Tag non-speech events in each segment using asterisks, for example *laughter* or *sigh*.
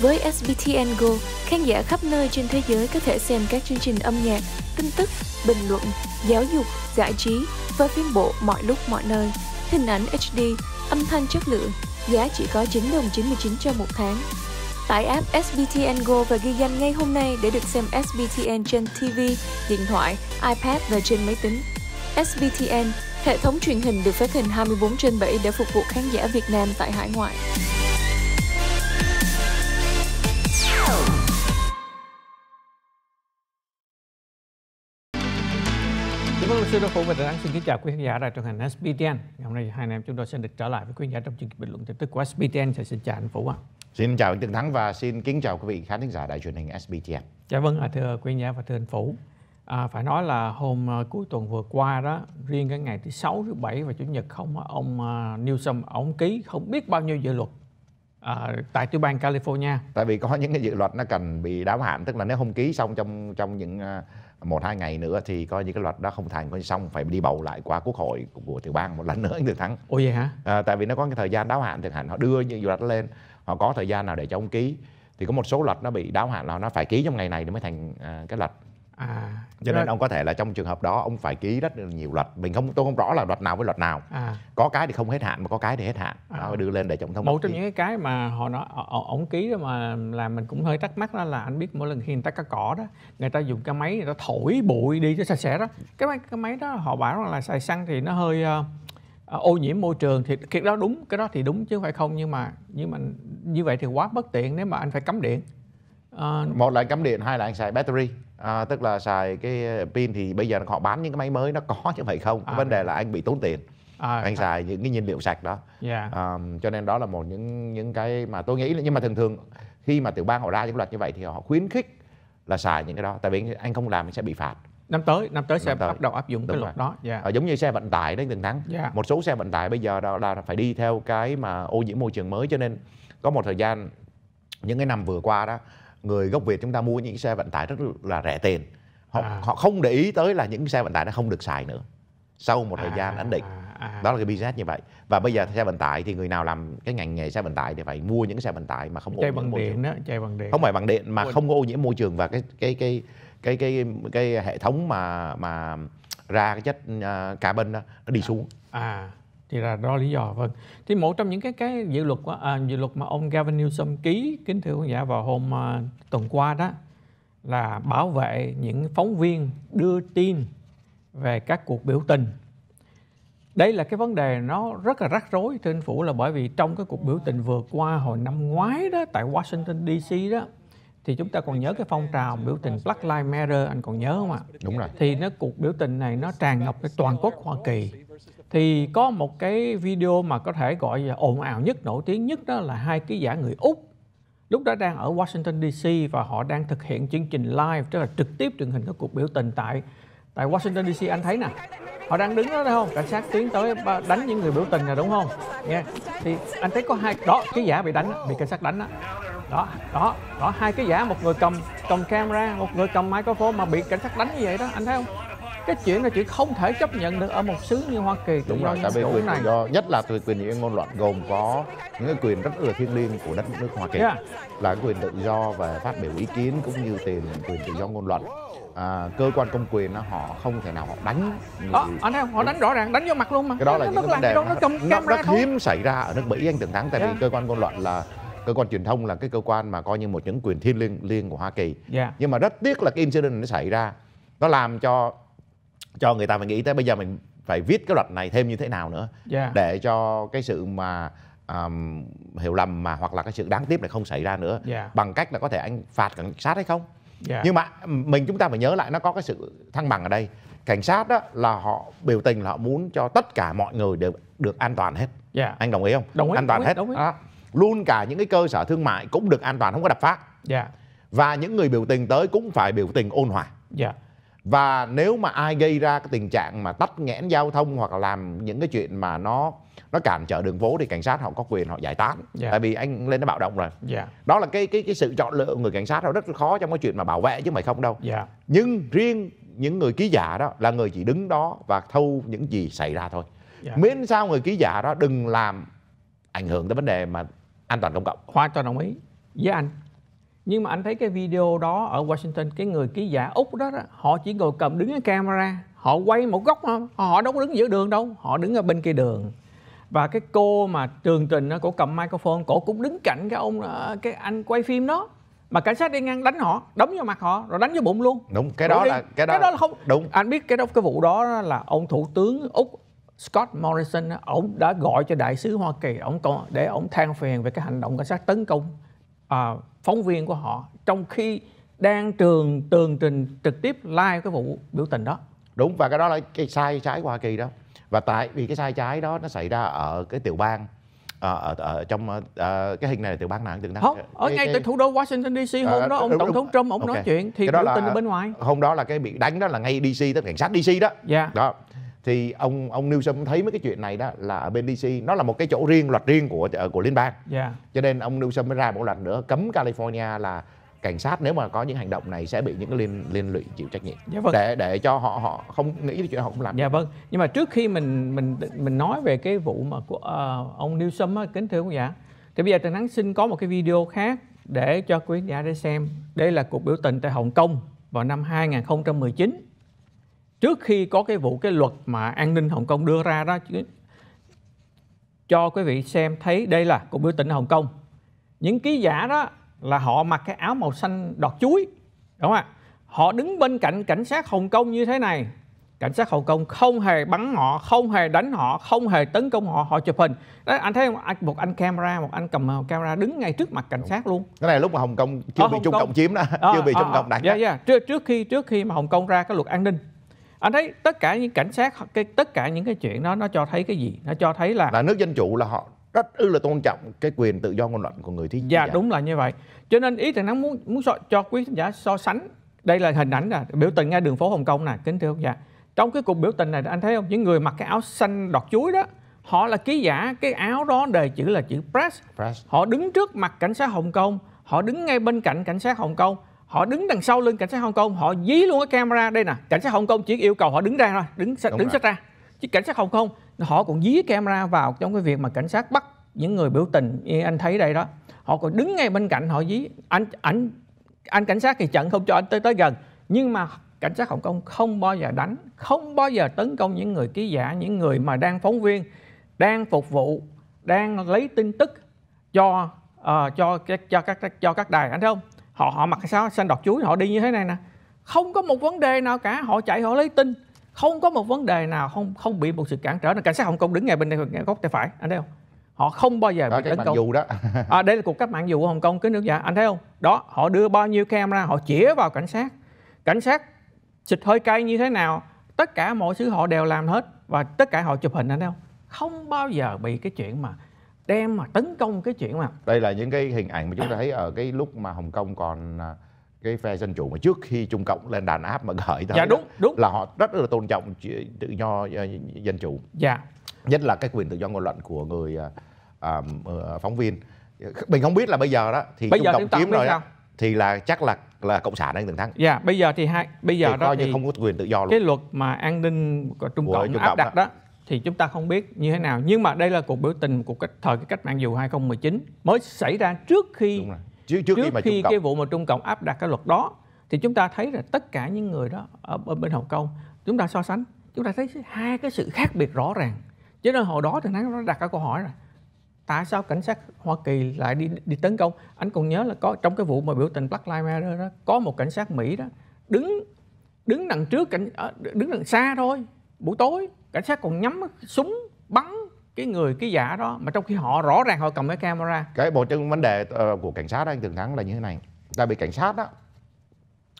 Với SBTN Go, khán giả khắp nơi trên thế giới có thể xem các chương trình âm nhạc, tin tức, bình luận, giáo dục, giải trí và phim bộ mọi lúc mọi nơi. Hình ảnh HD, âm thanh chất lượng, giá chỉ có 9 đồng 99 cho một tháng. Tải app SBTN Go và ghi danh ngay hôm nay để được xem SBTN trên TV, điện thoại, iPad và trên máy tính. SBTN, hệ thống truyền hình được phát hình 24 trên 7 để phục vụ khán giả Việt Nam tại hải ngoại. Cảm ơn luật sư Đỗ phụ và Tự Án. Xin kính chào quý khán giả đài truyền hình SBTN. Ngày hôm nay hai anh em chúng tôi sẽ được trở lại với quý khán giả trong chương trình bình luận tin tức của SBTN. Sẽ xin chào anh phụ ạ. Xin chào anh Tường Thắng và xin kính chào quý vị khán thính giả đài truyền hình SBTN. Dạ vâng, thưa quý khán giả và thưa anh phụ À, phải nói là hôm uh, cuối tuần vừa qua đó, riêng cái ngày thứ sáu, thứ bảy và chủ nhật không ờ, ông uh, Newsom ông ký không biết bao nhiêu dự luật à, tại tiểu bang California. Tại vì có những cái dự luật nó cần bị đáo hạn, tức là nếu không ký xong trong trong những uh, một hai ngày nữa thì coi như cái luật đó không thành coi xong phải đi bầu lại qua quốc hội của tiểu bang một lần nữa *laughs* được thắng ôi vậy hả à, tại vì nó có cái thời gian đáo hạn thực hành họ đưa những luật lên họ có thời gian nào để cho ông ký thì có một số luật nó bị đáo hạn là nó phải ký trong ngày này để mới thành à, cái luật à, cho nên rồi. ông có thể là trong trường hợp đó ông phải ký rất nhiều luật mình không tôi không rõ là luật nào với luật nào à. có cái thì không hết hạn mà có cái thì hết hạn à. đó đưa lên để tổng thống một trong những cái mà họ nói ông ký mà làm mình cũng hơi thắc mắc đó là anh biết mỗi lần khi người ta cắt cỏ đó người ta dùng cái máy người ta thổi bụi đi cho sạch sẽ đó cái máy cái máy đó họ bảo là xài xăng thì nó hơi uh, ô nhiễm môi trường thì cái đó đúng cái đó thì đúng chứ không phải không nhưng mà nhưng mà như vậy thì quá bất tiện nếu mà anh phải cấm điện À... Một là anh cắm điện, hai là anh xài battery à, Tức là xài cái ờ, pin thì bây giờ họ bán những cái máy mới nó có chứ phải không à. vấn đề là anh bị tốn tiền à, anh à. xài những cái nhiên liệu sạch đó yeah. Dạ. um, cho nên đó là một những những cái mà tôi nghĩ là nhưng mà thường thường khi mà tiểu bang họ ra những luật như vậy thì họ khuyến khích là xài những cái đó tại vì anh không làm thì sẽ bị phạt năm tới năm tới sẽ năm tới. bắt đầu áp dụng Đúng cái luật rồi. đó yeah. Dạ. à, giống như xe vận tải đấy từng tháng yeah. Dạ. một số xe vận tải bây giờ đó là phải đi theo cái mà ô nhiễm môi trường mới cho nên có một thời gian những cái năm vừa qua đó người gốc việt chúng ta mua những xe vận tải rất là rẻ tiền họ à. họ không để ý tới là những xe vận tải nó không được xài nữa sau một thời à, gian ấn định à, à, à. đó là cái business như vậy và bây giờ xe vận tải thì người nào làm cái ngành nghề xe vận tải thì phải mua những xe vận tải mà không chạy ô bằng môi điện trường. đó chạy bằng điện không phải bằng điện mà không có ô nhiễm môi trường và cái cái cái cái cái cái, cái hệ thống mà mà ra cái chất uh, carbon đó, nó đi xuống à thì là đó lý do vâng thì một trong những cái cái dự luật à, dự luật mà ông Gavin Newsom ký kính thưa quý giả vào hôm à, tuần qua đó là bảo vệ những phóng viên đưa tin về các cuộc biểu tình đây là cái vấn đề nó rất là rắc rối trên phủ là bởi vì trong cái cuộc biểu tình vừa qua hồi năm ngoái đó tại Washington DC đó thì chúng ta còn nhớ cái phong trào biểu tình Black Lives Matter anh còn nhớ không ạ? Đúng rồi. Thì nó cuộc biểu tình này nó tràn ngập cái toàn quốc Hoa Kỳ thì có một cái video mà có thể gọi là ồn ào nhất nổi tiếng nhất đó là hai ký giả người úc lúc đó đang ở washington dc và họ đang thực hiện chương trình live tức là trực tiếp truyền hình các cuộc biểu tình tại tại washington dc anh thấy nè họ đang đứng đó, đúng không cảnh sát tiến tới đánh những người biểu tình là đúng không nghe yeah. thì anh thấy có hai đó cái giả bị đánh bị cảnh sát đánh đó đó đó đó hai cái giả một người cầm cầm camera một người cầm microphone mà bị cảnh sát đánh như vậy đó anh thấy không cái chuyện là chuyện không thể chấp nhận được ở một xứ như Hoa Kỳ đúng rồi tại vì quyền tự do nhất là từ quyền tự ngôn luận gồm có những cái quyền rất là thiêng liêng của đất nước Hoa Kỳ yeah. là quyền tự do và phát biểu ý kiến cũng như tiền quyền tự do ngôn luận à, cơ quan công quyền nó họ không thể nào họ đánh người... đó, ờ, anh thấy họ đánh rõ ràng đánh vô mặt luôn mà cái đó là cái những vấn đề nó, nó rất hiếm xảy ra ở nước Mỹ anh tưởng thắng tại yeah. vì cơ quan ngôn luận là cơ quan truyền thông là cái cơ quan mà coi như một những quyền thiên liêng liêng của Hoa Kỳ. Yeah. Nhưng mà rất tiếc là cái incident nó xảy ra. Nó làm cho cho người ta phải nghĩ tới bây giờ mình phải viết cái luật này thêm như thế nào nữa yeah. Dạ. để cho cái sự mà um, hiểu lầm mà hoặc là cái sự đáng tiếc này không xảy ra nữa yeah. Dạ. bằng cách là có thể anh phạt cảnh sát hay không yeah. Dạ. nhưng mà mình chúng ta phải nhớ lại nó có cái sự thăng bằng ở đây cảnh sát đó là họ biểu tình là họ muốn cho tất cả mọi người đều được an toàn hết yeah. anh đồng ý không đồng ý, an toàn đồng ý, hết đồng ý. À, luôn cả những cái cơ sở thương mại cũng được an toàn không có đập phá yeah. và những người biểu tình tới cũng phải biểu tình ôn hòa yeah và nếu mà ai gây ra cái tình trạng mà tắt nghẽn giao thông hoặc là làm những cái chuyện mà nó nó cản trở đường phố thì cảnh sát họ có quyền họ giải tán yeah. Dạ. tại vì anh lên nó bạo động rồi yeah. Dạ. đó là cái cái cái sự chọn lựa của người cảnh sát họ rất khó trong cái chuyện mà bảo vệ chứ mày không đâu yeah. Dạ. nhưng riêng những người ký giả đó là người chỉ đứng đó và thâu những gì xảy ra thôi yeah. miễn sao người ký giả đó đừng làm ảnh hưởng tới vấn đề mà an toàn công cộng hoàn toàn đồng ý với anh nhưng mà anh thấy cái video đó ở Washington cái người ký giả úc đó, đó họ chỉ ngồi cầm đứng cái camera họ quay một góc thôi họ đâu có đứng giữa đường đâu họ đứng ở bên kia đường và cái cô mà trường trình nó cổ cầm microphone cổ cũng đứng cạnh cái ông ờ, cái anh quay phim đó mà cảnh sát đi ngang đánh họ đấm vào mặt họ rồi đánh vào bụng luôn đúng cái đó, đó là cái đó, cái đó là không đúng anh biết cái đó cái vụ đó là ông thủ tướng úc Scott Morrison ông đã gọi cho đại sứ Hoa Kỳ ông để ông than phiền về cái hành động cảnh sát tấn công uh, phóng viên của họ trong khi đang trường tường trình trực tiếp live cái vụ biểu tình đó đúng và cái đó là cái sai trái của Hoa Kỳ đó và tại vì cái sai trái đó nó xảy ra ở cái tiểu bang ở, ở, ở trong ở, ờ, ờ, cái hình này là tiểu bang nào tưởng không cái, ở ngay cái... tại thủ đô Washington DC ờ, hôm à, đó ông đúng, tổng thống Trump ông okay. nói chuyện thì cái biểu tình là, bên ngoài hôm đó là cái bị đánh đó là ngay DC tức cảnh sát DC đó yeah. Dạ. đó thì ông ông Newsom thấy mấy cái chuyện này đó là ở bên DC nó là một cái chỗ riêng luật riêng của ờ, của liên bang yeah. Dạ. cho nên ông Newsom mới ra một luật nữa cấm California là cảnh sát nếu mà có những hành động này sẽ bị những cái liên liên lụy chịu trách nhiệm dạ, vâng. để để cho họ họ không nghĩ cái chuyện họ không làm dạ vâng nhưng mà trước khi mình mình mình nói về cái vụ mà của uh, ông Newsom á kính thưa quý giả thì bây giờ Trần Thắng xin có một cái video khác để cho quý giả để xem đây là cuộc biểu tình tại Hồng Kông vào năm 2019 trước khi có cái vụ cái luật mà an ninh Hồng Kông đưa ra đó cho quý vị xem thấy đây là cuộc biểu tình ở Hồng Kông những ký giả đó là họ mặc cái áo màu xanh đọt chuối đúng không ạ họ đứng bên cạnh cảnh sát Hồng Kông như thế này cảnh sát Hồng Kông không hề bắn họ không hề đánh họ không hề tấn công họ họ chụp hình đó anh thấy không một anh camera một anh cầm camera đứng ngay trước mặt cảnh sát luôn cái này lúc mà Hồng Kông chưa ở ờ, bị Hồng Trung Cộng chiếm đó à, chưa bị ờ, Trung à, Cộng đánh yeah, yeah. Trước, trước khi trước khi mà Hồng Kông ra cái luật an ninh anh thấy tất cả những cảnh sát cái tất cả những cái chuyện đó nó cho thấy cái gì nó cho thấy là là nước dân chủ là họ rất ư là tôn trọng cái quyền tự do ngôn luận của người thí dạ, dạ đúng là như vậy cho nên ý thằng nó muốn muốn so, cho quý khán giả so sánh đây là hình ảnh là biểu tình ngay đường phố Hồng Kông nè kính thưa ông già trong cái cuộc biểu tình này anh thấy không những người mặc cái áo xanh đọt chuối đó họ là ký giả cái áo đó đề chữ là chữ press, press. họ đứng trước mặt cảnh sát Hồng Kông họ đứng ngay bên cạnh cảnh sát Hồng Kông họ đứng đằng sau lưng cảnh sát Hồng Kông, họ dí luôn cái camera đây nè cảnh sát Hồng Kông chỉ yêu cầu họ đứng ra thôi đứng Đúng đứng sát ra chứ cảnh sát Hồng Kông họ còn dí camera vào trong cái việc mà cảnh sát bắt những người biểu tình như anh thấy đây đó họ còn đứng ngay bên cạnh họ dí anh anh anh cảnh sát thì chặn không cho anh tới tới gần nhưng mà cảnh sát Hồng Kông không bao giờ đánh không bao giờ tấn công những người ký giả những người mà đang phóng viên đang phục vụ đang lấy tin tức cho uh, cho cho các cho các đài anh thấy không họ họ mặc sao xanh đọt chuối họ đi như thế này nè không có một vấn đề nào cả họ chạy họ lấy tin không có một vấn đề nào không không bị một sự cản trở nào cảnh sát hồng kông đứng ngay bên đây ngay góc tay phải anh thấy không họ không bao giờ đó, bị tấn công dù đó à, đây là cuộc cách mạng dù của hồng kông cái nước dạ anh thấy không đó họ đưa bao nhiêu camera họ chĩa vào cảnh sát cảnh sát xịt hơi cay như thế nào tất cả mọi thứ họ đều làm hết và tất cả họ chụp hình anh thấy không không bao giờ bị cái chuyện mà đem mà tấn công cái chuyện mà đây là những cái hình ảnh mà chúng ta thấy ở cái lúc mà hồng kông còn à, cái phe dân chủ mà trước khi trung cộng lên đàn áp mà gửi tới dạ, đúng, đúng. là họ rất là tôn trọng tự do à, dân chủ dạ. nhất là cái quyền tự do ngôn luận của người à, à ờ, phóng viên mình không biết là bây giờ đó thì bây trung giờ cộng chiếm rồi đó, thì là chắc là là cộng sản đang từng thắng. Dạ, bây giờ thì hai bây giờ thì đó coi thì như không có quyền tự do luôn. Cái luật mà an ninh của Trung Cộng, Trung áp Cộng đặt đó. đó thì chúng ta không biết như thế nào nhưng mà đây là cuộc biểu tình của cách thời cái cách mạng dù 2019 mới xảy ra trước khi trước, trước, trước khi, mà khi cái vụ mà Trung Cộng áp đặt cái luật đó thì chúng ta thấy là tất cả những người đó ở, bên bên Hồng Kông chúng ta so sánh chúng ta thấy hai cái sự khác biệt rõ ràng chứ nên hồi đó thì nó đặt cái câu hỏi là tại sao cảnh sát Hoa Kỳ lại đi đi tấn công anh còn nhớ là có trong cái vụ mà biểu tình Black Lives Matter đó có một cảnh sát Mỹ đó đứng đứng đằng trước cảnh ờ, đứng đằng xa thôi buổi tối cảnh sát còn nhắm súng bắn cái người cái giả đó mà trong khi họ rõ ràng họ cầm cái camera cái bộ trong vấn đề ờ, của cảnh sát đó, anh tường thắng là như thế này ta bị cảnh sát đó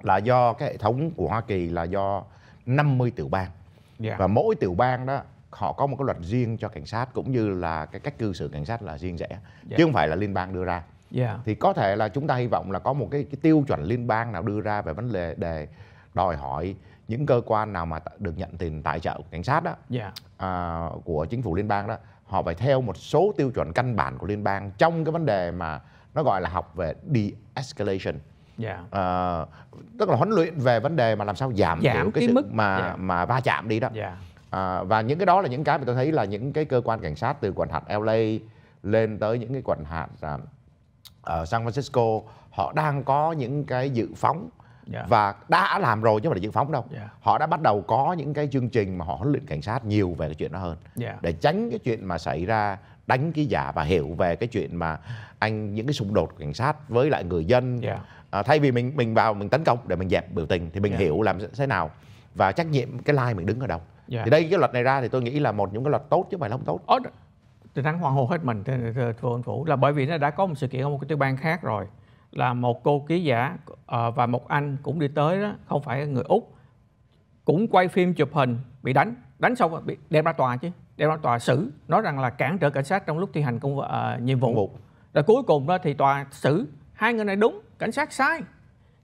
là do cái hệ thống của hoa kỳ là do 50 tiểu bang yeah. Dạ. và mỗi tiểu bang đó họ có một cái luật riêng cho cảnh sát cũng như là cái cách cư xử cảnh sát là riêng rẽ yeah. Dạ. chứ không phải là liên bang đưa ra yeah. Dạ. thì có thể là chúng ta hy vọng là có một cái, cái tiêu chuẩn liên bang nào đưa ra về vấn đề đề đòi hỏi những cơ quan nào mà được nhận tiền tài trợ của cảnh sát đó yeah. Dạ. à, của chính phủ liên bang đó họ phải theo một số tiêu chuẩn căn bản của liên bang trong cái vấn đề mà nó gọi là học về de-escalation Yeah. Dạ. À, tức là huấn luyện về vấn đề mà làm sao giảm, giảm thiểu cái, cái sự mức mà yeah. Dạ. mà va chạm đi đó yeah. à, và những cái đó là những cái mà tôi thấy là những cái cơ quan cảnh sát từ quận hạt LA lên tới những cái quận hạt uh, à, ở ờ, San Francisco họ đang có những cái dự phóng yeah. Dạ. và đã làm rồi chứ mà để dự phóng đâu yeah. Dạ. họ đã bắt đầu có những cái chương trình mà họ huấn luyện cảnh sát nhiều về cái chuyện đó hơn yeah. Dạ. để tránh cái chuyện mà xảy ra đánh cái giả và hiểu về cái chuyện mà anh những cái xung đột của cảnh sát với lại người dân yeah. à, thay vì mình mình vào mình tấn công để mình dẹp biểu tình thì mình yeah. hiểu làm thế nào và trách nhiệm cái lai mình đứng ở đâu yeah. thì đây cái luật này ra thì tôi nghĩ là một những cái luật tốt chứ mà phải không tốt Ở, tôi thắng hoàng hô hết mình thưa, thưa, thưa ông phủ là bởi vì nó đã có một sự kiện ở một cái tiểu bang khác rồi là một cô ký giả ờ, và một anh cũng đi tới đó không phải người úc cũng quay phim chụp hình bị đánh đánh xong bị đem ra tòa chứ đem ra tòa xử nói rằng là cản trở cảnh sát trong lúc thi hành công uh, nhiệm vụ. vụ rồi cuối cùng đó thì tòa xử hai người này đúng cảnh sát sai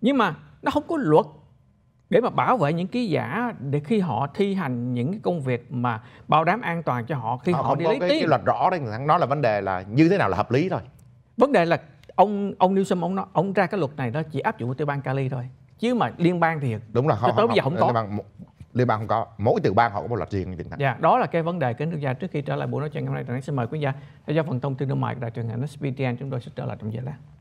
nhưng mà nó không có luật để mà bảo vệ những ký giả để khi họ thi hành những cái công việc mà bảo đảm an toàn cho họ khi họ, họ không đi có lấy cái, tiền. cái luật rõ đấy nó là vấn đề là như thế nào là hợp lý thôi vấn đề là ông ông Newsom ông nói, ông ra cái luật này đó chỉ áp dụng với tiểu bang Cali thôi chứ mà liên bang thì đúng là không, tới bây giờ không có liên bang, liên bang không có mỗi tiểu bang họ có một luật riêng Việt Nam. Dạ, đó là cái vấn đề kính thưa gia trước khi trở lại buổi nói chuyện ngày hôm nay, tôi xin mời quý gia theo dõi phần thông tin thương mại của đài truyền hình SBTN chúng tôi sẽ trở lại trong giờ lát.